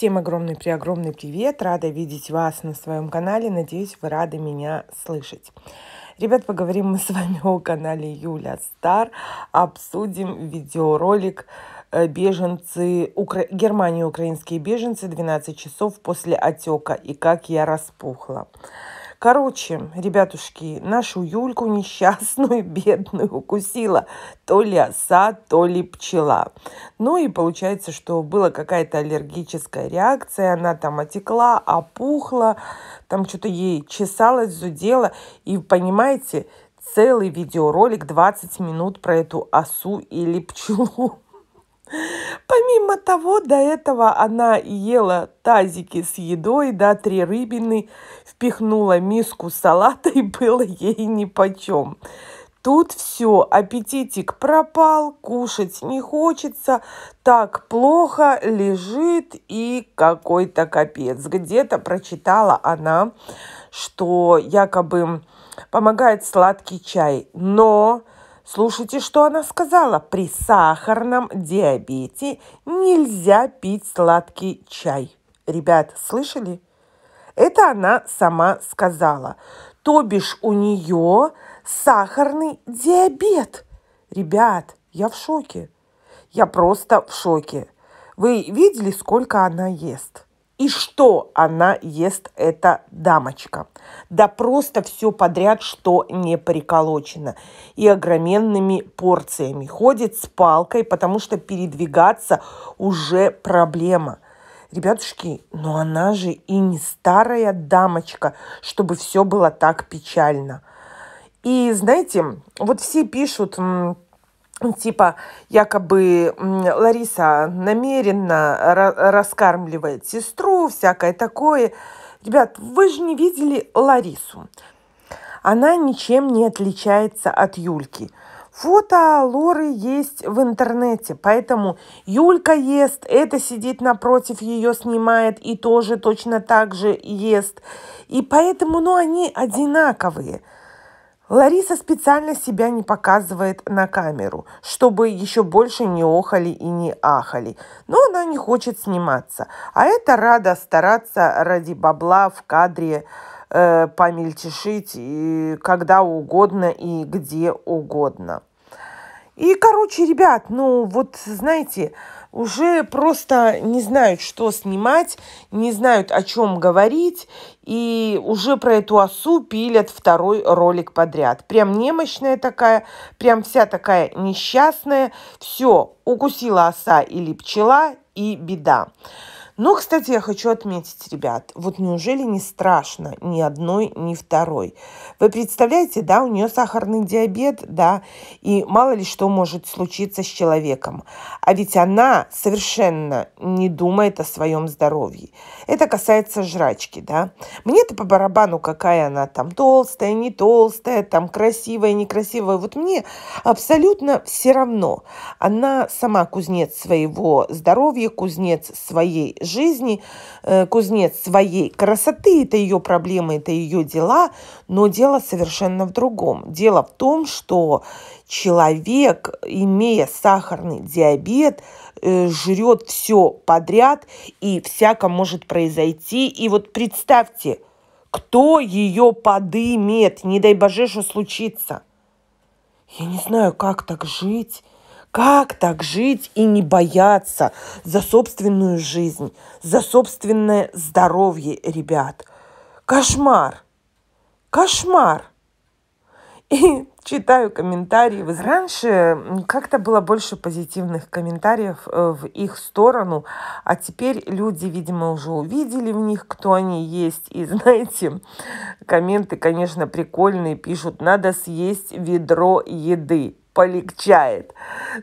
Всем огромный преогромный привет! Рада видеть вас на своем канале. Надеюсь, вы рады меня слышать. Ребят, поговорим мы с вами о канале Юля Стар. Обсудим видеоролик э, беженцы, Укра... Германии украинские беженцы 12 часов после отека и как я распухла. Короче, ребятушки, нашу Юльку несчастную, бедную, укусила то ли оса, то ли пчела. Ну и получается, что была какая-то аллергическая реакция, она там отекла, опухла, там что-то ей чесалось, зудело, И понимаете, целый видеоролик 20 минут про эту осу или пчелу. Помимо того, до этого она ела тазики с едой, да, три рыбины, впихнула миску салата и было ей нипочем. Тут все, аппетитик пропал, кушать не хочется, так плохо лежит и какой-то капец. Где-то прочитала она, что якобы помогает сладкий чай, но Слушайте, что она сказала. При сахарном диабете нельзя пить сладкий чай. Ребят, слышали? Это она сама сказала. То бишь у нее сахарный диабет. Ребят, я в шоке. Я просто в шоке. Вы видели, сколько она ест? и что она ест эта дамочка. Да просто все подряд, что не приколочено. И огроменными порциями. Ходит с палкой, потому что передвигаться уже проблема. Ребятушки, но она же и не старая дамочка, чтобы все было так печально. И знаете, вот все пишут, типа якобы Лариса намеренно раскармливает сестру, всякое такое. Ребят, вы же не видели Ларису. Она ничем не отличается от Юльки. Фото Лоры есть в интернете, поэтому Юлька ест, это сидит напротив, ее снимает и тоже точно так же ест. И поэтому, ну, они одинаковые – Лариса специально себя не показывает на камеру, чтобы еще больше не охали и не ахали. Но она не хочет сниматься. А это рада стараться ради бабла в кадре э, помельчешить и когда угодно и где угодно. И, короче, ребят, ну вот знаете, уже просто не знают, что снимать, не знают, о чем говорить, и уже про эту осу пилят второй ролик подряд. Прям немощная такая, прям вся такая несчастная. Все, укусила оса или пчела, и беда. Но, кстати, я хочу отметить, ребят, вот неужели не страшно ни одной, ни второй? Вы представляете, да, у нее сахарный диабет, да, и мало ли что может случиться с человеком. А ведь она совершенно не думает о своем здоровье. Это касается жрачки, да. Мне-то по барабану, какая она там, толстая, не толстая, там, красивая, некрасивая. Вот мне абсолютно все равно. Она сама кузнец своего здоровья, кузнец своей жизни жизни э, кузнец своей красоты, это ее проблемы, это ее дела, но дело совершенно в другом. Дело в том, что человек, имея сахарный диабет, э, жрет все подряд и всяко может произойти. И вот представьте, кто ее подымет, не дай боже, что случится. Я не знаю, как так жить, как так жить и не бояться за собственную жизнь, за собственное здоровье, ребят? Кошмар! Кошмар! И читаю комментарии. Раньше как-то было больше позитивных комментариев э, в их сторону, а теперь люди, видимо, уже увидели в них, кто они есть. И знаете, комменты, конечно, прикольные, пишут, надо съесть ведро еды полегчает.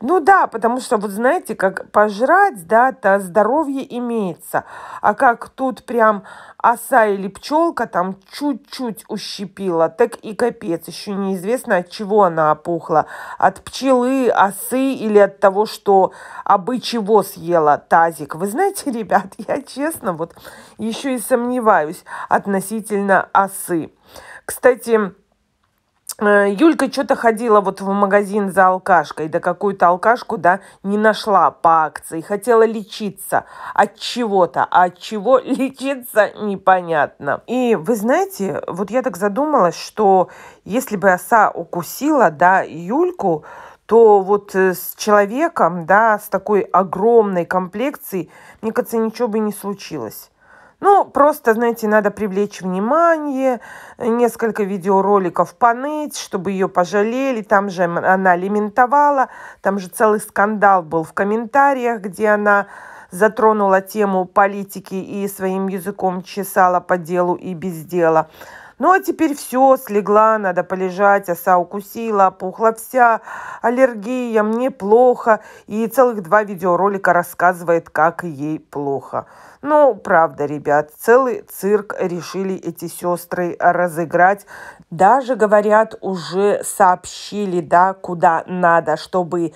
Ну да, потому что вот знаете, как пожрать, да, то здоровье имеется. А как тут прям оса или пчелка там чуть-чуть ущипила, так и капец. Еще неизвестно, от чего она опухла. От пчелы, осы или от того, что обы чего съела тазик. Вы знаете, ребят, я честно вот еще и сомневаюсь относительно осы. Кстати, Э, Юлька что-то ходила вот в магазин за алкашкой, да какую-то алкашку, да, не нашла по акции, хотела лечиться от чего-то, а от чего лечиться непонятно. И вы знаете, вот я так задумалась, что если бы оса укусила, да, Юльку, то вот э, с человеком, да, с такой огромной комплекцией, мне кажется, ничего бы не случилось. Ну, просто, знаете, надо привлечь внимание, э, несколько видеороликов поныть, чтобы ее пожалели. Там же она лиментовала, там же целый скандал был в комментариях, где она затронула тему политики и своим языком чесала по делу и без дела. Ну а теперь все, слегла, надо полежать, оса укусила, опухла вся, аллергия, мне плохо. И целых два видеоролика рассказывает, как ей плохо. Ну, правда, ребят, целый цирк решили эти сестры разыграть. Даже, говорят, уже сообщили, да, куда надо, чтобы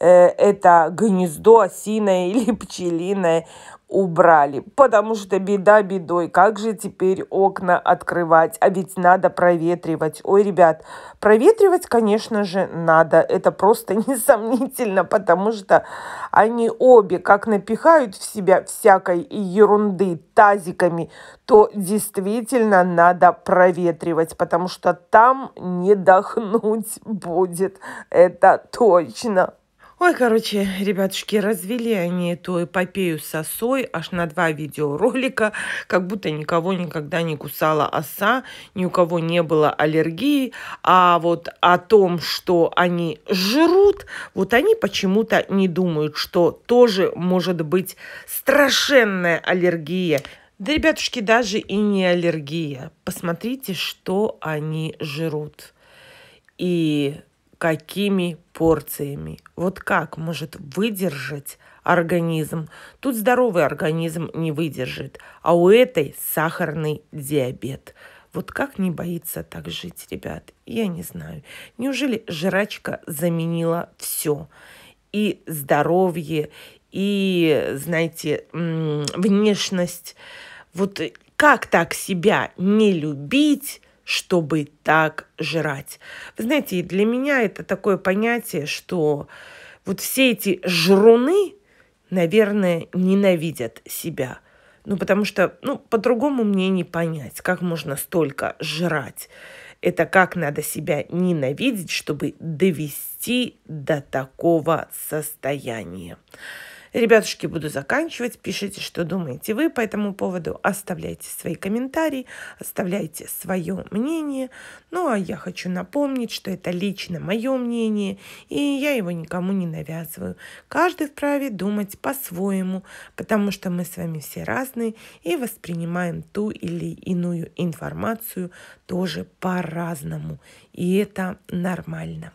э, это гнездо осиное или пчелиное убрали. Потому что беда бедой, как же теперь окна открывать? А ведь надо проветривать. Ой, ребят, проветривать, конечно же, надо. Это просто несомнительно, потому что они обе как напихают в себя всякой ерунды тазиками, то действительно надо проветривать, потому что там не дохнуть будет. Это точно. Ой, короче, ребятушки, развели они эту эпопею сосой аж на два видеоролика, как будто никого никогда не кусала оса, ни у кого не было аллергии, а вот о том, что они жрут, вот они почему-то не думают, что тоже может быть страшенная аллергия. Да, ребятушки, даже и не аллергия. Посмотрите, что они жрут. И какими порциями. Вот как может выдержать организм? Тут здоровый организм не выдержит, а у этой сахарный диабет. Вот как не боится так жить, ребят? Я не знаю. Неужели жрачка заменила все? И здоровье, и, знаете, внешность. Вот как так себя не любить, чтобы так жрать. Вы знаете, для меня это такое понятие, что вот все эти жруны, наверное, ненавидят себя. Ну, потому что, ну, по-другому мне не понять, как можно столько жрать. Это как надо себя ненавидеть, чтобы довести до такого состояния. Ребятушки, буду заканчивать. Пишите, что думаете вы по этому поводу. Оставляйте свои комментарии, оставляйте свое мнение. Ну, а я хочу напомнить, что это лично мое мнение, и я его никому не навязываю. Каждый вправе думать по-своему, потому что мы с вами все разные и воспринимаем ту или иную информацию тоже по-разному. И это нормально.